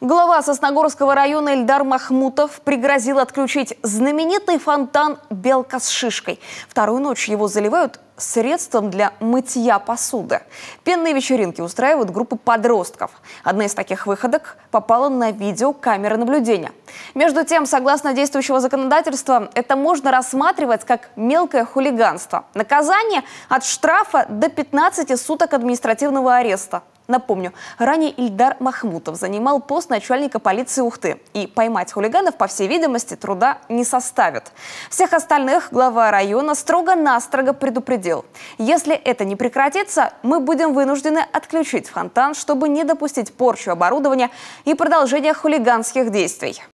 Глава Сосногорского района Эльдар Махмутов пригрозил отключить знаменитый фонтан «Белка с шишкой». Вторую ночь его заливают средством для мытья посуды. Пенные вечеринки устраивают группы подростков. Одна из таких выходок попала на видео камеры наблюдения. Между тем, согласно действующего законодательства, это можно рассматривать как мелкое хулиганство. Наказание от штрафа до 15 суток административного ареста. Напомню, ранее Ильдар Махмутов занимал пост начальника полиции Ухты. И поймать хулиганов, по всей видимости, труда не составит. Всех остальных глава района строго-настрого предупредил. Если это не прекратится, мы будем вынуждены отключить фонтан, чтобы не допустить порчу оборудования и продолжения хулиганских действий.